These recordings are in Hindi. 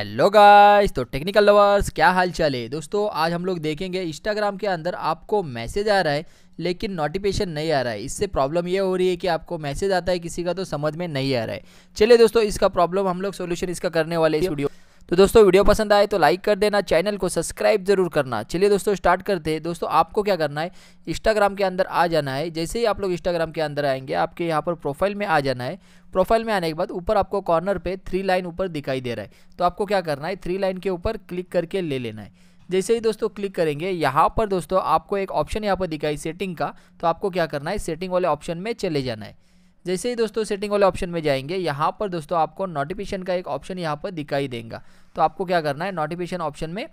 हेलो गाइस तो टेक्निकल लवर्स क्या हाल चाल है दोस्तों आज हम लोग देखेंगे इंस्टाग्राम के अंदर आपको मैसेज आ रहा है लेकिन नोटिफिकेशन नहीं आ रहा है इससे प्रॉब्लम ये हो रही है कि आपको मैसेज आता है किसी का तो समझ में नहीं आ रहा है चलिए दोस्तों इसका प्रॉब्लम हम लोग सोल्यूशन इसका करने वाले इस वीडियो तो दोस्तों वीडियो पसंद आए तो लाइक कर देना चैनल को सब्सक्राइब जरूर करना चलिए दोस्तों स्टार्ट करते हैं दोस्तों आपको क्या करना है इंस्टाग्राम के अंदर आ जाना है जैसे ही आप लोग इंस्टाग्राम के अंदर आएंगे आपके यहाँ पर प्रोफाइल में आ जाना है प्रोफाइल में आने के बाद ऊपर आपको कॉर्नर पर थ्री लाइन ऊपर दिखाई दे रहा है तो आपको क्या करना है थ्री लाइन के ऊपर क्लिक करके ले लेना है जैसे ही दोस्तों क्लिक करेंगे यहाँ पर दोस्तों आपको एक ऑप्शन यहाँ पर दिखाई सेटिंग का तो आपको क्या करना है सेटिंग वाले ऑप्शन में चले जाना है जैसे ही दोस्तों सेटिंग वाले ऑप्शन में जाएंगे यहाँ पर दोस्तों आपको नोटिफिकेशन का एक ऑप्शन यहाँ पर दिखाई देगा तो आपको क्या करना है नोटिफिकेशन ऑप्शन में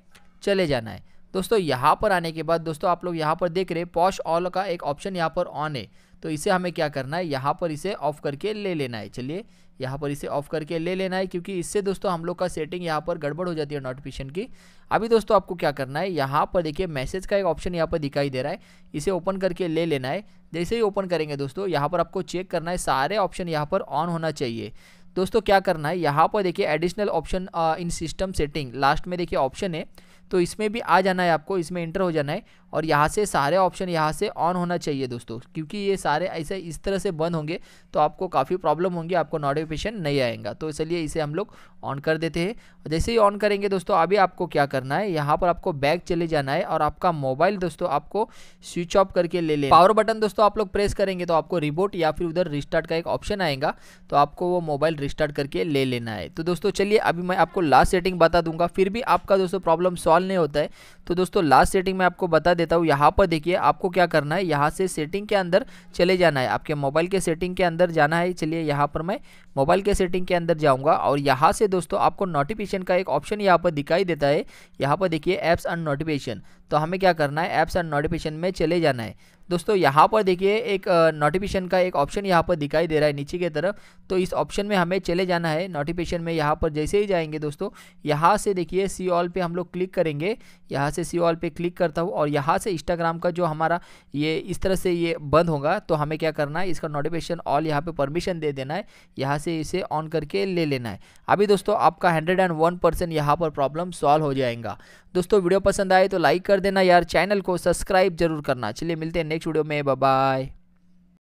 चले जाना है दोस्तों यहाँ पर आने के बाद दोस्तों आप लोग यहाँ पर देख रहे पॉश ऑल का एक ऑप्शन यहाँ पर ऑन है तो इसे हमें क्या करना है यहाँ पर इसे ऑफ करके ले लेना है चलिए यहाँ पर इसे ऑफ करके ले लेना है क्योंकि इससे दोस्तों हम लोग का सेटिंग यहाँ पर गड़बड़ हो जाती है नोटिफिकेशन की अभी दोस्तों आपको क्या करना है यहाँ पर देखिए मैसेज का एक ऑप्शन यहाँ पर दिखाई दे रहा है इसे ओपन करके ले लेना है जैसे ही ओपन करेंगे दोस्तों यहाँ पर आपको चेक करना है सारे ऑप्शन यहाँ पर ऑन होना चाहिए दोस्तों क्या करना है यहाँ पर देखिए additional option in system setting last में देखिए ऑप्शन है तो इसमें भी आ जाना है आपको इसमें इंटर हो जाना है और यहाँ से सारे ऑप्शन यहाँ से ऑन होना चाहिए दोस्तों क्योंकि ये सारे ऐसे इस तरह से बंद होंगे तो आपको काफ़ी प्रॉब्लम होंगी आपको नोटिफिकेशन नहीं आएगा तो इसलिए इसे हम लोग ऑन कर देते हैं जैसे ही ऑन करेंगे दोस्तों अभी आपको क्या करना है यहाँ पर आपको बैग चले जाना है और आपका मोबाइल दोस्तों आपको स्विच ऑफ करके ले लें पावर बटन दोस्तों आप लोग प्रेस करेंगे तो आपको रिबोट या फिर उधर रिस्टार्ट का एक ऑप्शन आएगा तो आपको वो मोबाइल रिस्टार्ट करके ले लेना है तो दोस्तों चलिए अभी मैं आपको लास्ट सेटिंग बता दूंगा फिर भी आपका दोस्तों प्रॉब्लम सॉल्व इंस्टॉल नहीं होता है तो दोस्तों लास्ट सेटिंग मैं आपको बता देता हूँ यहाँ पर देखिए आपको क्या करना है यहाँ से सेटिंग के अंदर चले जाना है आपके मोबाइल के सेटिंग के अंदर जाना है चलिए यहाँ पर मैं मोबाइल के सेटिंग के अंदर जाऊँगा और यहाँ से दोस्तों आपको नोटिफिकेशन का एक ऑप्शन यहाँ पर दिखाई देता है यहाँ पर देखिए ऐप्स एंड नोटिफिकेशन तो हमें क्या करना है ऐप्स एंड नोटिफिकेशन में चले जाना है दोस्तों यहाँ पर देखिए एक नोटिफिकेशन का एक ऑप्शन यहाँ पर दिखाई दे रहा है नीचे की तरफ तो इस ऑप्शन में हमें चले जाना है नोटिफिकेशन में यहाँ पर जैसे ही जाएंगे दोस्तों यहाँ से देखिए सी ऑल पे हम लोग क्लिक करेंगे यहाँ से सी ऑल पे क्लिक करता हूँ और यहाँ से इंस्टाग्राम का जो हमारा ये इस तरह से ये बंद होगा तो हमें क्या करना है इसका नोटिफिकेशन ऑल यहाँ पर परमिशन दे देना है यहाँ से इसे ऑन करके ले लेना है अभी दोस्तों आपका 101 परसेंट यहाँ पर प्रॉब्लम सॉल्व हो जाएगा दोस्तों वीडियो पसंद आए तो लाइक कर देना यार चैनल को सब्सक्राइब जरूर करना चलिए मिलते हैं नेक्स्ट वीडियो में बाय